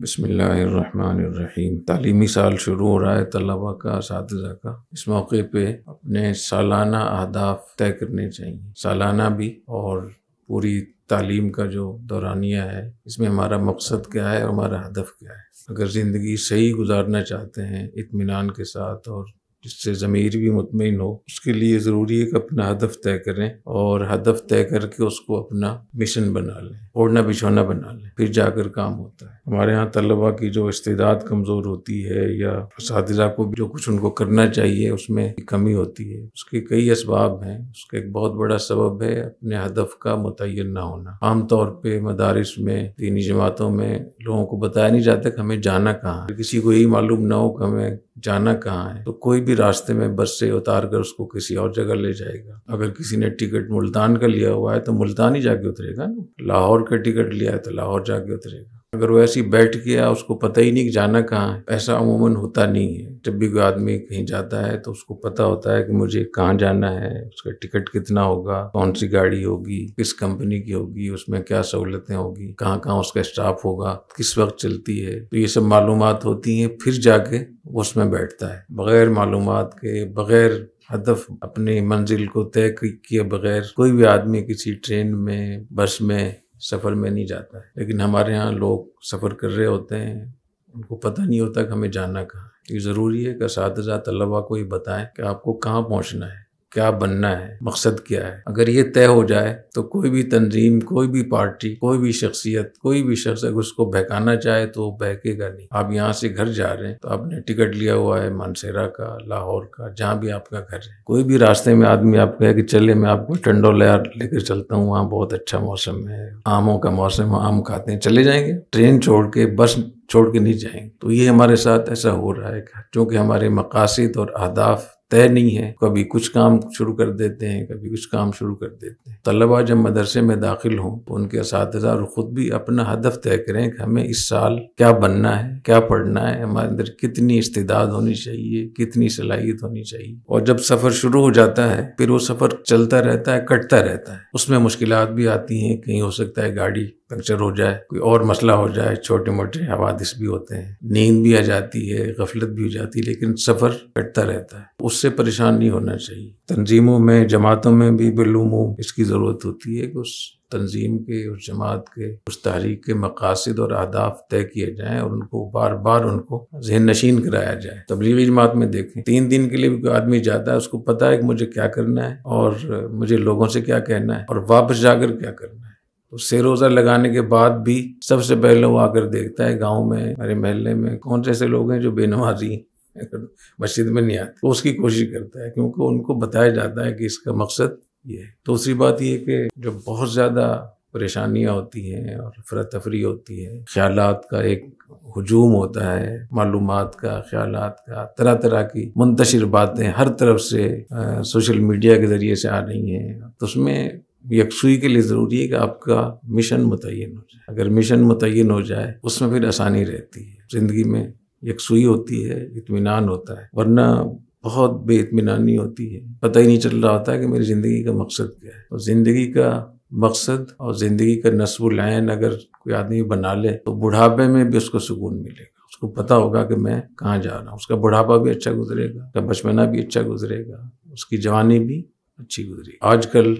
बसमीम तलीमी साल शुरू हो रहा है तलबा का इस का इस मौके पे अपने सालाना अहदाफ तय करने चाहिए सालाना भी और पूरी तालीम का जो दौरानिया है इसमें हमारा मकसद क्या है और हमारा हदफ क्या है अगर ज़िंदगी सही गुजारना चाहते हैं इतमान के साथ और जिससे ज़मीर भी मुतमिन हो उसके लिए ज़रूरी है कि अपना हदफ तय करें और हदफ तय करके उसको अपना मिशन बना लें ओढ़ना बिछोना बना लें फिर जाकर काम होता है हमारे यहाँ तलबा की जो इस्तेदाद कमज़ोर होती है या इस को जो कुछ उनको करना चाहिए उसमें कमी होती है उसके कई इसबाब हैं उसका एक बहुत बड़ा सबब है अपने हदफ का मुतन ना होना आमतौर पर मदारस में दीनी जमातों में लोगों को बताया नहीं जाता कि हमें जाना कहाँ है किसी को यही मालूम ना हो कि हमें जाना कहाँ है तो कोई भी रास्ते में बस से उतार कर उसको किसी और जगह ले जाएगा अगर किसी ने टिकट मुल्तान का लिया हुआ है तो मुल्तान ही जाके उतरेगा ना लाहौर का टिकट लिया है तो लाहौर जाके उतरेगा अगर वो ऐसी बैठ गया उसको पता ही नहीं कि जाना कहाँ है ऐसा अमूमन होता नहीं है जब भी कोई आदमी कहीं जाता है तो उसको पता होता है कि मुझे कहाँ जाना है उसका टिकट कितना होगा कौन सी गाड़ी होगी किस कंपनी की होगी उसमें क्या सहूलतें होगी कहाँ कहाँ उसका स्टाफ होगा किस वक्त चलती है तो ये सब मालूम होती हैं फिर जाके उसमें बैठता है बगैर मालूम के बगैर हदफ अपनी मंजिल को तय किए बगैर कोई भी आदमी किसी ट्रेन में बस में सफ़र में नहीं जाता है लेकिन हमारे यहाँ लोग सफ़र कर रहे होते हैं उनको पता नहीं होता कि हमें जाना कहाँ ये ज़रूरी है कि साथ तलबा को ये बताएं कि आपको कहाँ पहुँचना है क्या बनना है मकसद क्या है अगर ये तय हो जाए तो कोई भी तंजीम कोई भी पार्टी कोई भी शख्सियत कोई भी शख्स अगर उसको बहकाना चाहे तो बहकेगा नहीं आप यहाँ से घर जा रहे हैं तो आपने टिकट लिया हुआ है मानसेरा का लाहौर का जहाँ भी आपका घर है कोई भी रास्ते में आदमी आप कहे कि चले मैं आपको टंडो लहर लेकर चलता हूँ वहाँ बहुत अच्छा मौसम है आमों का मौसम आम खाते हैं चले जाएंगे ट्रेन छोड़ के बस छोड़ के नहीं जाएंगे तो ये हमारे साथ ऐसा हो रहा है क्योंकि हमारे मकासद और अहदाफ तय नहीं है कभी कुछ काम शुरू कर देते हैं कभी कुछ काम शुरू कर देते हैं तलबा जब मदरसे में दाखिल हों तो उनके इस ख़ुद भी अपना हदफ तय करें कि हमें इस साल क्या बनना है क्या पढ़ना है हमारे अंदर कितनी इस्तेदाद होनी चाहिए कितनी सलाहियत होनी चाहिए और जब सफ़र शुरू हो जाता है फिर वो सफ़र चलता रहता है कटता रहता है उसमें मुश्किल भी आती हैं कहीं हो सकता है गाड़ी पंक्चर हो जाए कोई और मसला हो जाए छोटे मोटे हवादिस भी होते हैं नींद भी आ जाती है गफलत भी हो जाती है लेकिन सफ़र कटता रहता है उससे परेशान नहीं होना चाहिए तंजीमों में जमातों में भी बिलूमूम इसकी ज़रूरत होती है कि उस तंजीम के उस जमात के उस तहरीक के मकासद और अहदाफ तय किए जाएँ और उनको बार बार उनको जहन नशीन कराया जाए तबलीगी जमात में देखें तीन दिन के लिए भी कोई आदमी जाता है उसको पता है कि मुझे क्या करना है और मुझे लोगों से क्या कहना है और वापस जाकर क्या करना है तो से रोज़ा लगाने के बाद भी सबसे पहले वो आकर देखता है गांव में हमारे महल्ले में कौन से ऐसे लोग हैं जो बेनवाजी मस्जिद में नहीं आते तो उसकी कोशिश करता है क्योंकि उनको बताया जाता है कि इसका मकसद ये है दूसरी बात ये कि जो बहुत ज़्यादा परेशानियाँ होती हैं और अफरा तफरी होती है ख्याल का एक हजूम होता है मालूम का ख्याल का तरह तरह की मुंतशिर बातें हर तरफ से आ, सोशल मीडिया के ज़रिए से आ रही हैं तो उसमें यकसुई के लिए ज़रूरी है कि आपका मिशन मुतयन हो जाए अगर मिशन मुतयन हो जाए उसमें फिर आसानी रहती है ज़िंदगी में यकसुई होती है इतमान होता है वरना बहुत बेतमानी होती है पता ही नहीं चल रहा होता कि मेरी ज़िंदगी का मकसद क्या है और ज़िंदगी का मकसद और ज़िंदगी का लाइन अगर कोई आदमी बना ले तो बुढ़ापे में भी उसको सुकून मिलेगा उसको पता होगा कि मैं कहाँ जा रहा हूँ उसका बुढ़ापा भी अच्छा गुजरेगा उसका बचपना भी अच्छा गुजरेगा उसकी जवानी भी अच्छी गुजरेगी आजकल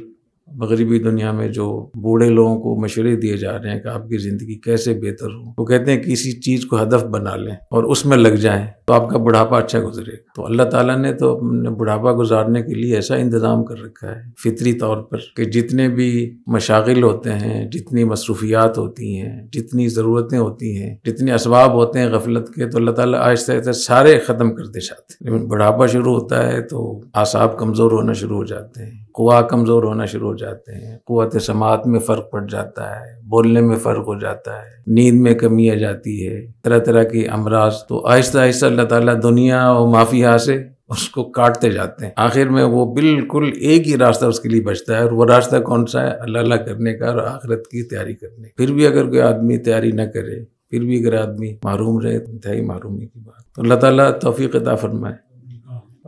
मगरबी दुनिया में जो बूढ़े लोगों को मशवरे दिए जा रहे हैं कि आपकी ज़िंदगी कैसे बेहतर हो वो कहते हैं किसी चीज़ को हदफ बना लें और उसमें लग जाएं तो आपका बुढ़ापा अच्छा गुजरेगा तो अल्लाह ताला ने तो अपने बुढ़ापा गुजारने के लिए ऐसा इंतज़ाम कर रखा है फितरी तौर पर कि जितने भी मशागिल होते हैं जितनी मसरूफियात होती हैं जितनी ज़रूरतें होती हैं जितने इसबाब होते हैं गफलत के तो अल्लाह ताला आहिस्ता आहिस्ता सारे ख़त्म करते जाते लेकिन बुढ़ापा शुरू होता है तो आसाब कमज़ोर होना शुरू हो जाते हैं कुआ कमज़ोर होना शुरू हो जाते हैं कुत समात में फ़र्क पड़ जाता है बोलने में फ़र्क हो जाता है नींद में कमी आ जाती है तरह तरह के अमराज तो आहिस्ता आहिस्ता अल्लाह ताला दुनिया और माफिया से उसको काटते जाते हैं आखिर में वो बिल्कुल एक ही रास्ता उसके लिए बचता है और वो रास्ता कौन सा है अल्लाह करने का और आखिरत की तैयारी करने फिर भी अगर कोई आदमी तैयारी ना करे फिर भी अगर आदमी महरूम रहे तो इंतहाई की बात तो अल्लाह ताला तोफ़ी अदा फरमाए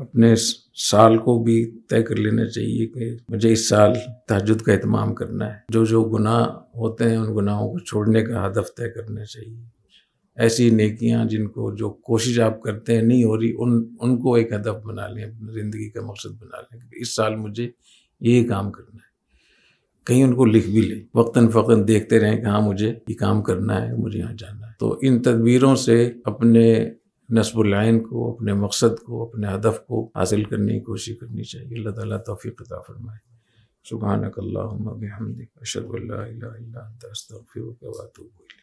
अपने साल को भी तय कर लेना चाहिए कि मुझे इस साल तहजद का अहतमाम करना है जो जो गुनाह होते हैं उन गुनाहों को छोड़ने का हदफ तय करना चाहिए ऐसी नेकियां जिनको जो कोशिश आप करते हैं नहीं हो रही उन उनको एक हदफ बना लें अपनी ज़िंदगी का मकसद बना लें कि इस साल मुझे ये काम करना है कहीं उनको लिख भी लें वक्ता फ़क्ता देखते रहें कि हाँ मुझे ये काम करना है मुझे यहाँ जाना है तो इन तदबीरों से अपने नसबुल्लाइन को अपने मकसद को अपने हदफ को हासिल करने की कोशिश करनी चाहिए अल्लाह ताला तौफीक अता फरमाए सुबहानक अल्लाहुम्मा बिहमदिक अशहदु अल्ला इलाहा इल्ला अंत अस्तगफिरुका व अतूबु